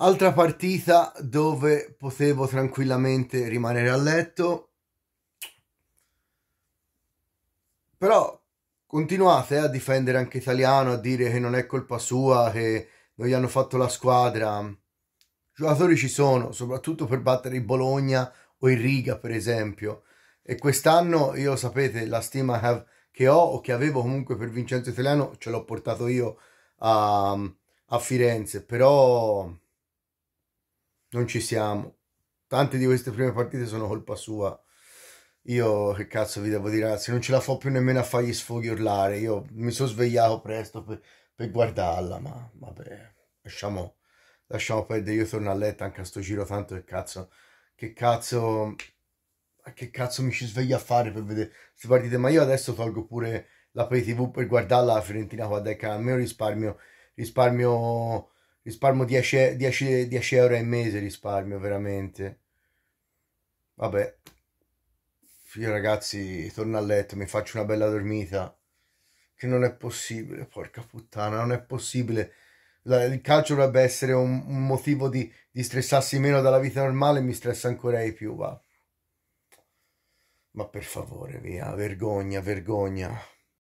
Altra partita dove potevo tranquillamente rimanere a letto. Però continuate a difendere anche Italiano, a dire che non è colpa sua, che non gli hanno fatto la squadra. Giocatori ci sono, soprattutto per battere il Bologna o il Riga, per esempio. E quest'anno, io sapete, la stima che ho o che avevo comunque per Vincenzo Italiano ce l'ho portato io a, a Firenze, però non ci siamo. Tante di queste prime partite sono colpa sua. Io che cazzo vi devo dire, ragazzi, non ce la fo più nemmeno a fargli sfoghi urlare. Io mi sono svegliato presto per, per, guardarla, ma vabbè, lasciamo, lasciamo perdere. Io torno a letto anche a sto giro, tanto che cazzo, che cazzo, che cazzo mi ci sveglio a fare per vedere queste partite. Ma io adesso tolgo pure la pay TV per guardarla la Fiorentina qua a Decca. Almeno risparmio, risparmio risparmio 10, 10, 10 euro al mese risparmio veramente vabbè io ragazzi torno a letto mi faccio una bella dormita che non è possibile porca puttana non è possibile La, il calcio dovrebbe essere un, un motivo di, di, stressarsi meno dalla vita normale mi stressa ancora di più va ma per favore via vergogna vergogna